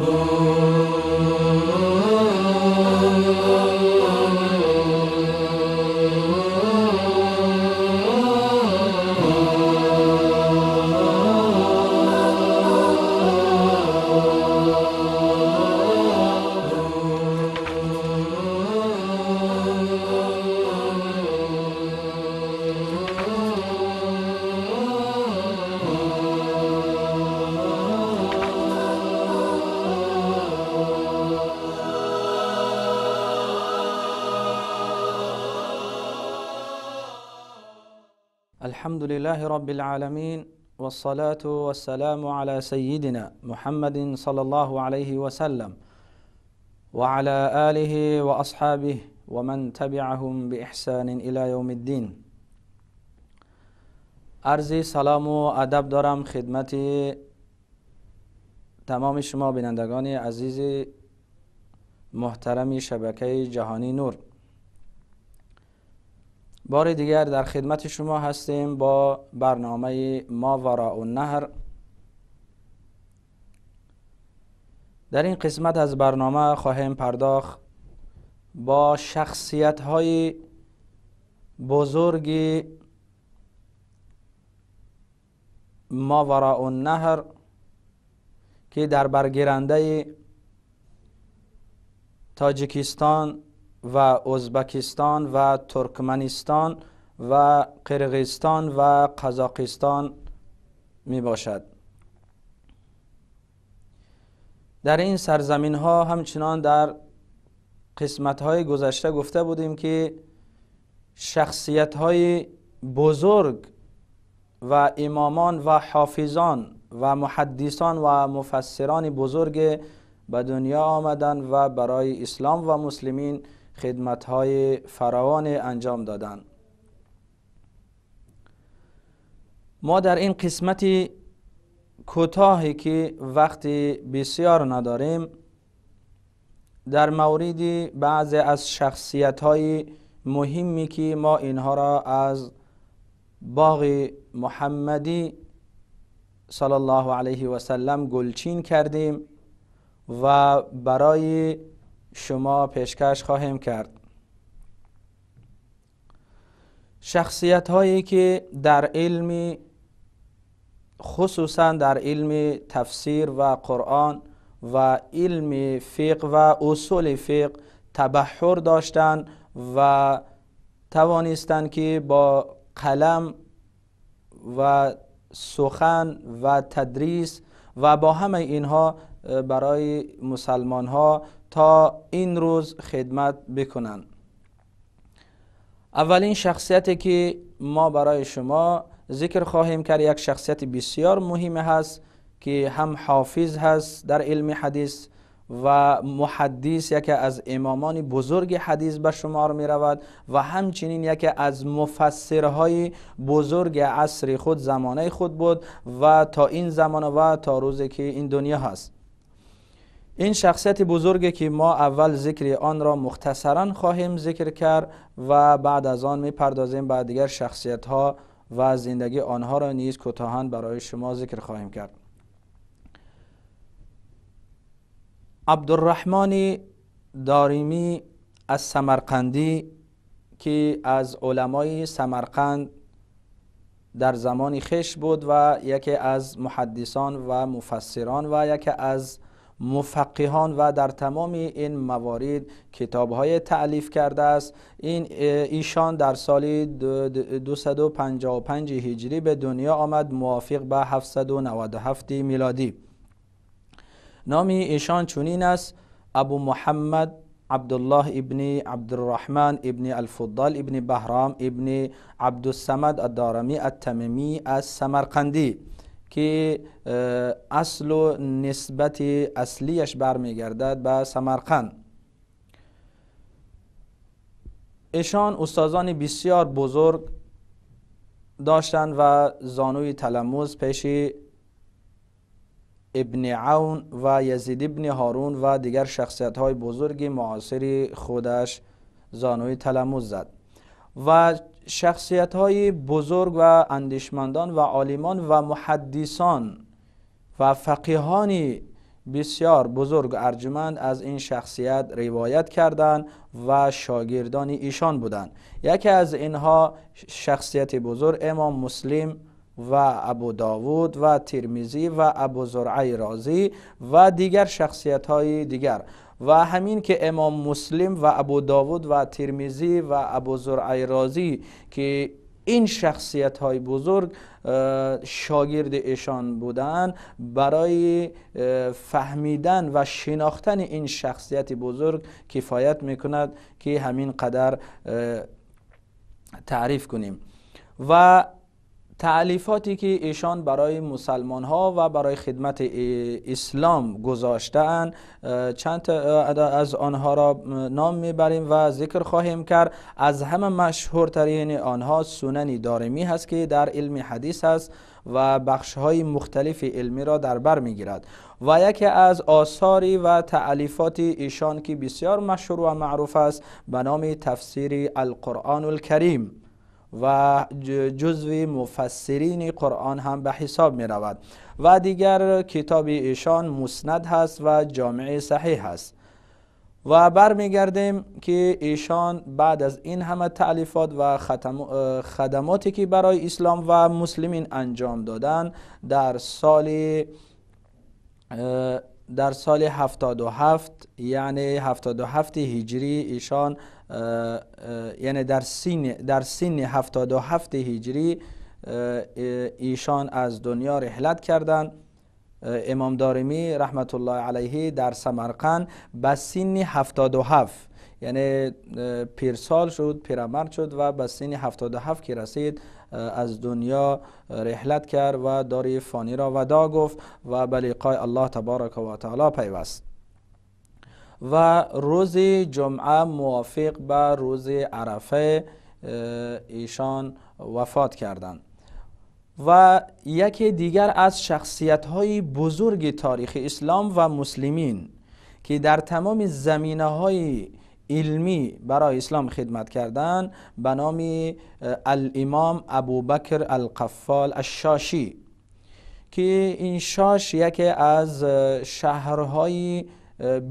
Oh. الحمد لله رب العالمين والصلاة والسلام على سيدنا محمد صلى الله عليه وسلم وعلى آله وأصحابه ومن تبعهم بإحسان إلى يوم الدين أرزي سلام و ادب دارم خدمت تمام شما بینندگان عزیز محترم شبکه جهانی نور بار دیگر در خدمت شما هستیم با برنامه ما وراء النهر در این قسمت از برنامه خواهیم پرداخت با شخصیت های بزرگ ما وراء النهر که در برگیرنده تاجیکستان و ازبکستان و ترکمنستان و قرغستان و قزاقستان می باشد در این سرزمین ها همچنان در قسمت های گذشته گفته بودیم که شخصیت های بزرگ و امامان و حافظان و محدیسان و مفسران بزرگ به دنیا آمدن و برای اسلام و مسلمین خدمت های فراوان انجام دادن ما در این قسمت کوتاهی که وقت بسیار نداریم در مورد بعض از شخصیت های مهمی که ما اینها را از باغ محمدی صلی الله علیه و سلم گلچین کردیم و برای شما پیشکش خواهیم کرد شخصیت هایی که در علم خصوصا در علم تفسیر و قرآن و علم فقه و اصول فقه تبحر داشتند و توانستند که با قلم و سخن و تدریس و با همه اینها برای مسلمان ها تا این روز خدمت بکنند اولین شخصیتی که ما برای شما ذکر خواهیم کرد یک شخصیت بسیار مهم هست که هم حافظ هست در علم حدیث و محدیث یکی از امامان بزرگ حدیث به شمار می رود و همچنین یکی از مفسرهای بزرگ عصر خود زمانه خود بود و تا این زمان و تا روزی که این دنیا هست این شخصیت بزرگی که ما اول ذکر آن را مختصرا خواهیم ذکر کرد و بعد از آن میپردازیم به دیگر شخصیت ها و زندگی آنها را نیز کوتاهان برای شما ذکر خواهیم کرد عبدالرحمن داریمی از سمرقندی که از علمای سمرقند در زمان خش بود و یکی از محدثان و مفسران و یکی از مفقهان و در تمام این موارد کتاب های تعلیف کرده است این ایشان در سال 255 هجری به دنیا آمد موافق به 797 میلادی نام ایشان چنین است ابو محمد عبدالله ابن عبدالرحمن ابن الفضل ابن بهرام ابن عبدالسمد الدارمی التممی از سمرقندی که اصل و نسبت اصلیش برمیگردد به سمرقند ایشان استادان بسیار بزرگ داشتند و زانوی تلموز پیش ابن عون و یزید ابن هارون و دیگر شخصیت های بزرگی معاصر خودش زانوی تلموز زد و شخصیت های بزرگ و اندیشمندان و عالمان و محدیسان و فقیهانی بسیار بزرگ ارجمند از این شخصیت روایت کردند و شاگردان ایشان بودند یکی از اینها شخصیت بزرگ امام مسلم و ابو داوود و ترمیزی و ابو زرعی رازی و دیگر شخصیت های دیگر و همین که امام مسلم و ابو داود و ترمیزی و ابو زرعی رازی که این شخصیت های بزرگ شاگرد ایشان بودن برای فهمیدن و شناختن این شخصیت بزرگ کفایت میکند که همین قدر تعریف کنیم و تعلیفاتی که ایشان برای مسلمان ها و برای خدمت اسلام گذاشتن چند از آنها را نام میبریم و ذکر خواهیم کرد از همه مشهورترین آنها سنن دارمی هست که در علم حدیث هست و بخش های مختلف علمی را در بر میگیرد و یکی از آثاری و تعلیفات ایشان که بسیار مشهور و معروف است به نام تفسیر القرآن الکریم و جزوی مفسرین قرآن هم به حساب می رود و دیگر کتاب ایشان مسند هست و جامعه صحیح هست و برمیگردیم که ایشان بعد از این همه تعلیفات و خدماتی که برای اسلام و مسلمین انجام دادن در سال در سال 77 یعنی 77 هجری ایشان یعنی در سین در سن 77 هجری ایشان از دنیا رحلت کردند امام دارمی رحمت الله علیه در سمرقند به سن 77 یعنی پیرسال شد پیرمرد شد و به سن 77 که رسید از دنیا رحلت کرد و داری فانی را ودا گفت و به لقای الله تبارک و تعالی پیوست و روز جمعه موافق با روز عرفه ایشان وفات کردند و یکی دیگر از شخصیت های بزرگ تاریخ اسلام و مسلمین که در تمام زمینه های علمی برای اسلام خدمت کردن به نام الامام ابوبکر القفال الشاشی که این شاش یکی از شهرهای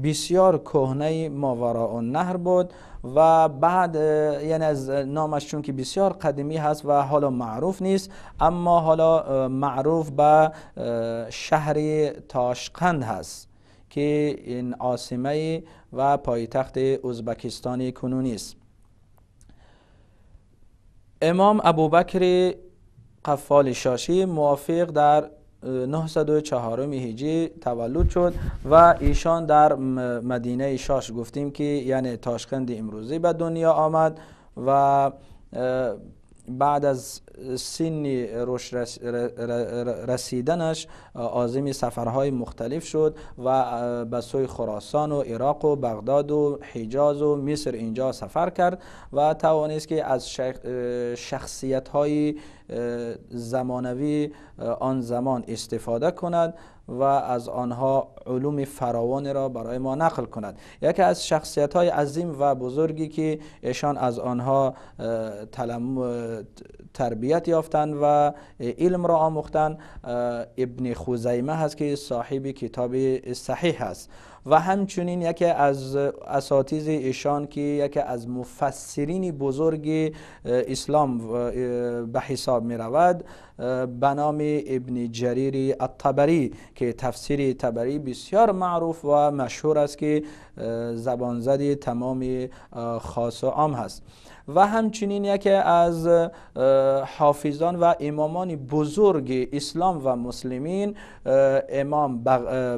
بسیار کهنه ماورا و نهر بود و بعد یعنی از نامش چون که بسیار قدیمی هست و حالا معروف نیست اما حالا معروف به شهر تاشقند هست که این عاصمه و پایتخت ازبکستانی کنونی است امام ابوبکر قفال شاشی موافق در 904 هجری تولد شد و ایشان در مدینه شاش گفتیم که یعنی تاشقند امروزی به دنیا آمد و بعد از سن رشد رسیدنش آزم سفرهای مختلف شد و به سوی خراسان و عراق و بغداد و حجاز و مصر اینجا سفر کرد و توانست که از شخصیت های زمانوی آن زمان استفاده کند و از آنها علوم فراوان را برای ما نقل کند یکی از شخصیت های عظیم و بزرگی که ایشان از آنها تربیت یافتند و علم را آموختند ابن خزیمه هست که صاحب کتاب صحیح است و همچنین یکی از اساتیز ایشان که یکی از مفسرین بزرگ اسلام به حساب می رود به نام ابن جریر الطبری که تفسیر تبری بسیار معروف و مشهور است که زبانزدی تمام خاص و عام هست و همچنین یکی از حافظان و امامان بزرگ اسلام و مسلمین امام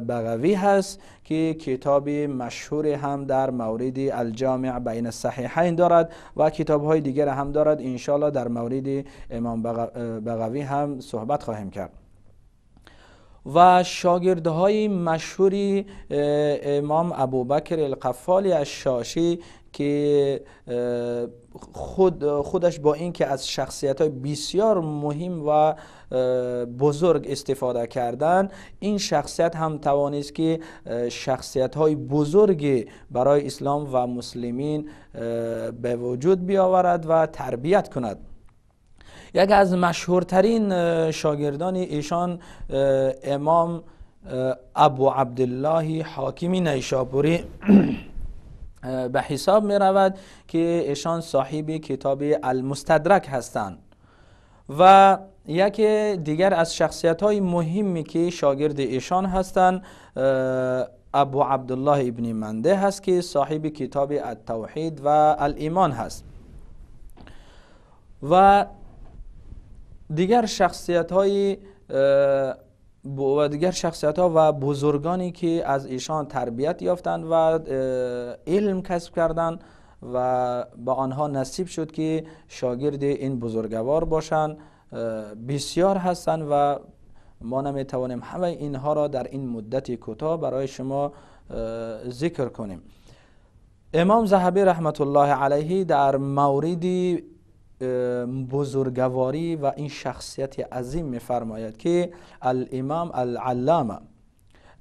بغوی هست که کتاب مشهور هم در مورد الجامع بین صحیحین دارد و کتاب های دیگر هم دارد انشالله در مورد امام بغوی هم صحبت خواهیم کرد و شاگرده های مشهوری امام ابوبکر القفالی از شاشی که خود خودش با اینکه از شخصیت های بسیار مهم و بزرگ استفاده کردن این شخصیت هم توانست که شخصیت های بزرگی برای اسلام و مسلمین به وجود بیاورد و تربیت کند یک از مشهورترین شاگردان ایشان امام ابو عبدالله حاکمی نیشابوری به حساب می رود که ایشان صاحب کتاب المستدرک هستند و یک دیگر از شخصیت های مهمی که شاگرد ایشان هستند ابو عبدالله ابن منده هست که صاحب کتاب التوحید و الایمان هست و دیگر شخصیت های و دیگر شخصیت ها و بزرگانی که از ایشان تربیت یافتند و علم کسب کردند و به آنها نصیب شد که شاگرد این بزرگوار باشند بسیار هستند و ما توانیم همه اینها را در این مدت کوتاه برای شما ذکر کنیم امام زهبی رحمت الله علیه در موردی بزرگواری و این شخصیت عظیم میفرماید که الامام العلامه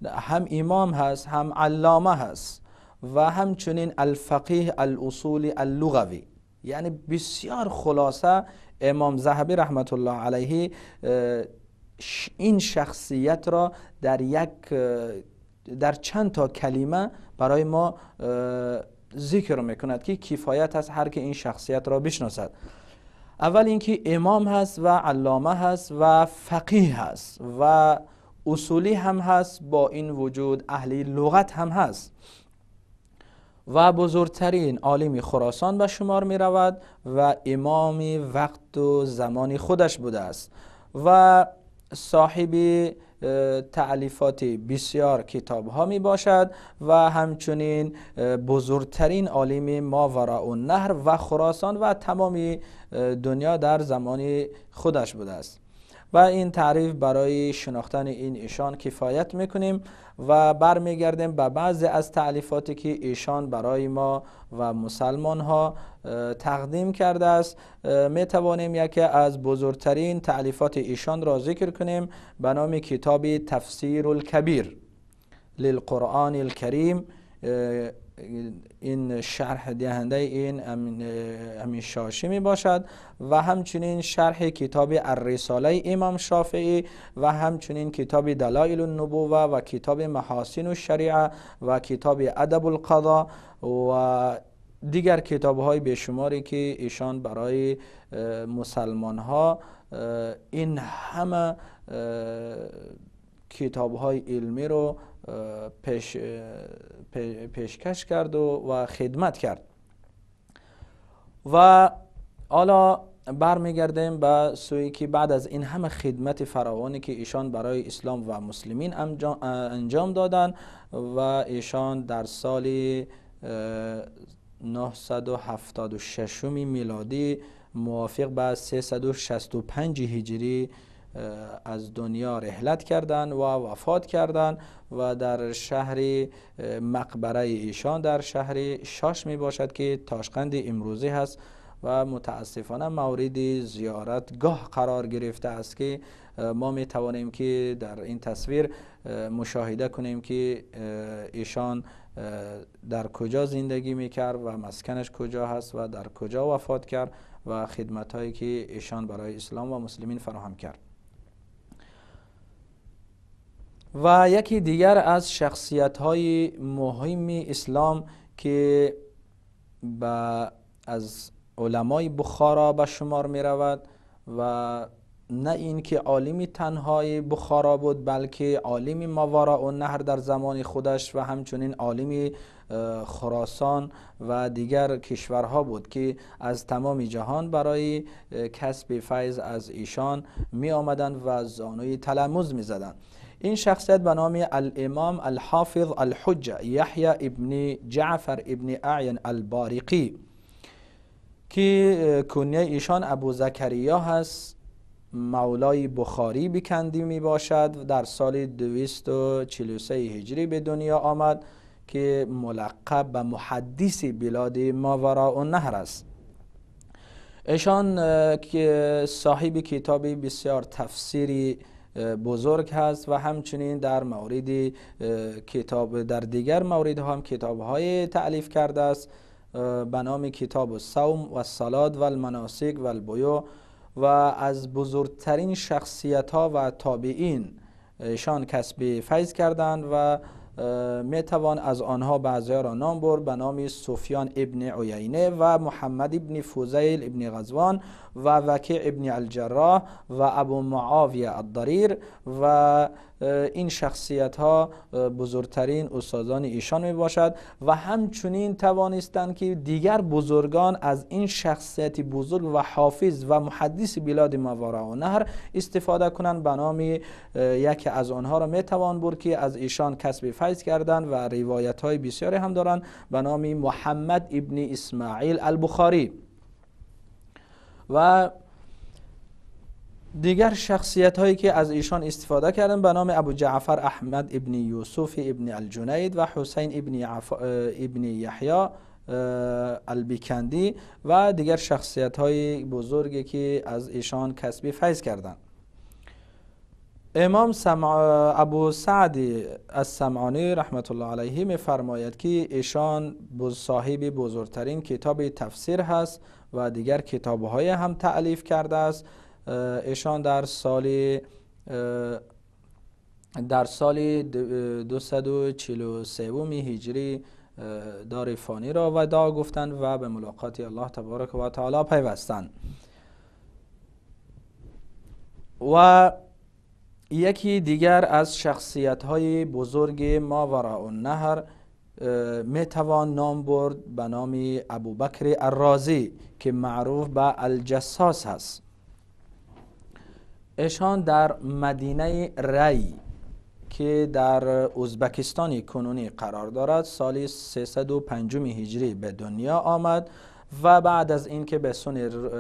هم امام هست هم علامه هست و همچنین الفقیه الاصول اللغوی یعنی بسیار خلاصه امام زهبی رحمت الله علیه این شخصیت را در یک در چند تا کلمه برای ما ذکر میکند که کفایت هست هر که این شخصیت را بشناسد اول اینکه امام هست و علامه هست و فقیه هست و اصولی هم هست با این وجود اهلی لغت هم هست و بزرگترین عالمی خراسان به شمار می رود و امامی وقت و زمانی خودش بوده است و صاحبی تعلیفات بسیار کتاب ها می باشد و همچنین بزرگترین عالم ما وراء نهر و خراسان و تمامی دنیا در زمان خودش بوده است و این تعریف برای شناختن این ایشان کفایت میکنیم و برمیگردیم به بعضی از تعلیفاتی که ایشان برای ما و مسلمان ها تقدیم کرده است می یکی از بزرگترین تعلیفات ایشان را ذکر کنیم به نام کتاب تفسیر الکبیر للقرآن الکریم این شرح دهنده این امین شاشی می باشد و همچنین شرح کتاب الرساله امام شافعی و همچنین کتاب دلائل النبوه و کتاب محاسن الشریعه و کتاب ادب القضا و دیگر کتاب های بشماری که ایشان برای مسلمان ها این همه کتاب های علمی رو پیش، پیشکش کرد و, و خدمت کرد و حالا برمیگردیم به سوی که بعد از این همه خدمت فراوانی که ایشان برای اسلام و مسلمین انجام دادن و ایشان در سال 976 میلادی موافق به 365 هجری از دنیا رحلت کردند و وفات کردند و در شهر مقبره ایشان در شهر شاش می باشد که تاشقند امروزی هست و متاسفانه مورد زیارتگاه قرار گرفته است که ما می توانیم که در این تصویر مشاهده کنیم که ایشان در کجا زندگی می کرد و مسکنش کجا هست و در کجا وفات کرد و خدمت هایی که ایشان برای اسلام و مسلمین فراهم کرد و یکی دیگر از شخصیت های مهم اسلام که با از علمای بخارا به شمار می رود و نه اینکه عالمی تنهای بخارا بود بلکه عالمی ماورا و نهر در زمان خودش و همچنین عالمی خراسان و دیگر کشورها بود که از تمام جهان برای کسب فیض از ایشان می آمدند و زانوی تلمز می زدند این شخصیت به نام الامام الحافظ الحجه یحیی ابن جعفر ابن اعین البارقی که کنیه ایشان ابو زکریا هست مولای بخاری بکندی می باشد در سال 243 هجری به دنیا آمد که ملقب به محدث بلاد و نهر است ایشان که صاحب کتاب بسیار تفسیری بزرگ هست و همچنین در مورد کتاب در دیگر مورد هم کتاب های تعلیف کرده است به نام کتاب الصوم و سالاد و المناسک و البیوع و از بزرگترین شخصیت ها و تابعین شان کسب فیض کردند و می از آنها بعضی را نام برد به نام سفیان ابن عیینه و محمد ابن فوزیل ابن غزوان و وکی ابن الجراح و ابو معاویه الضریر و این شخصیت ها بزرگترین استادان ایشان می باشد و همچنین توانستند که دیگر بزرگان از این شخصیت بزرگ و حافظ و محدث بلاد ماورا و نهر استفاده کنند به نام یکی از آنها را می توان برد که از ایشان کسب فیض کردند و روایت های بسیاری هم دارند به نام محمد ابن اسماعیل البخاری و دیگر شخصیت هایی که از ایشان استفاده کردن به نام ابو جعفر احمد ابن یوسف ابن الجنید و حسین ابن, عف... ابن البیکندی و دیگر شخصیت های بزرگی که از ایشان کسبی فیض کردند امام سمع... ابو سعد السمعانی رحمت الله علیه فرماید که ایشان صاحب بزرگترین کتاب تفسیر هست و دیگر کتاب های هم تعلیف کرده است ایشان در سال در سال 243 هجری دار فانی را ودا گفتند و به ملاقات الله تبارک و تعالی پیوستند و یکی دیگر از شخصیت های بزرگ ماورا النهر می توان نام برد به نام ابوبکر الرازی که معروف به الجساس هست ایشان در مدینه ری که در ازبکستان کنونی قرار دارد سال 305 هجری به دنیا آمد و بعد از اینکه به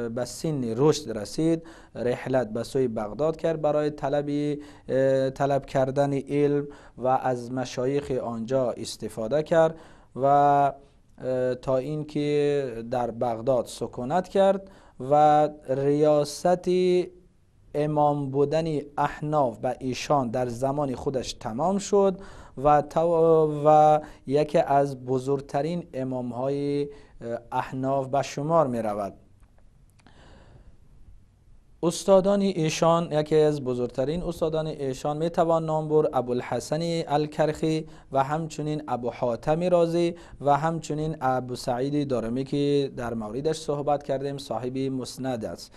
به سن رشد رسید رحلت به سوی بغداد کرد برای طلبی طلب کردن علم و از مشایخ آنجا استفاده کرد و تا اینکه در بغداد سکونت کرد و ریاستی امام بودن احناف و ایشان در زمان خودش تمام شد و, و یکی از بزرگترین امام های احناف به شمار می رود استادان ایشان یکی از بزرگترین استادان ایشان می توان نام بر ابوالحسن الکرخی و همچنین ابو حاتم رازی و همچنین ابو سعید دارمی که در موردش صحبت کردیم صاحبی مسند است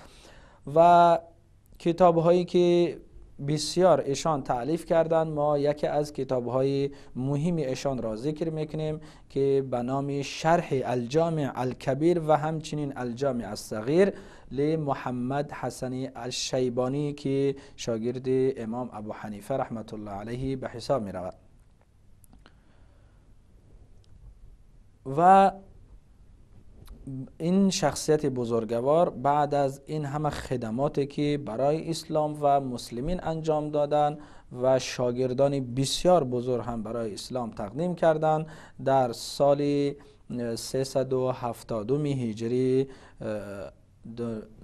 و کتاب هایی که بسیار ایشان تعلیف کردند ما یکی از کتاب های مهم ایشان را ذکر میکنیم که به نام شرح الجامع الکبیر و همچنین الجامع الصغیر محمد حسن الشیبانی که شاگرد امام ابو حنیفه رحمت الله علیه به حساب می رود و این شخصیت بزرگوار بعد از این همه خدماتی که برای اسلام و مسلمین انجام دادن و شاگردان بسیار بزرگ هم برای اسلام تقدیم کردند در سال 372 هجری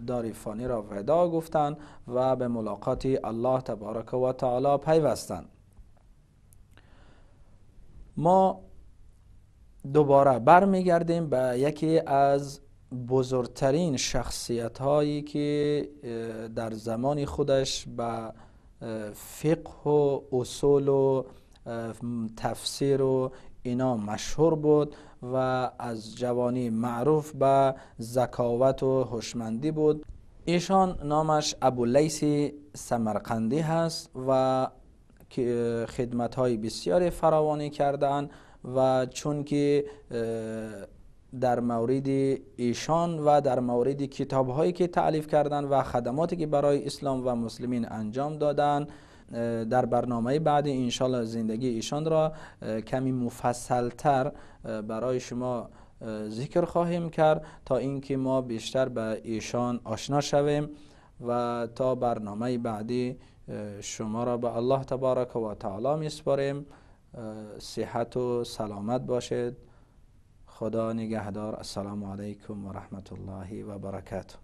داری فانی را ودا گفتند و به ملاقات الله تبارک و تعالی پیوستند ما دوباره برمیگردیم به یکی از بزرگترین شخصیت هایی که در زمان خودش به فقه و اصول و تفسیر و اینا مشهور بود و از جوانی معروف به زکاوت و هوشمندی بود ایشان نامش ابو لیس سمرقندی هست و خدمت های بسیار فراوانی کردن و چون که در مورد ایشان و در مورد کتاب هایی که تعلیف کردند و خدماتی که برای اسلام و مسلمین انجام دادن در برنامه بعد انشاءالله زندگی ایشان را کمی مفصلتر برای شما ذکر خواهیم کرد تا اینکه ما بیشتر به ایشان آشنا شویم و تا برنامه بعدی شما را به الله تبارک و تعالی سپاریم صحت و سلامت باشید خدا نگهدار السلام علیکم و رحمت الله و برکاته